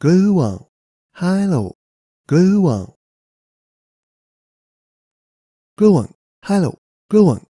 glue one, hello, glue one, glue one, hello, glue one.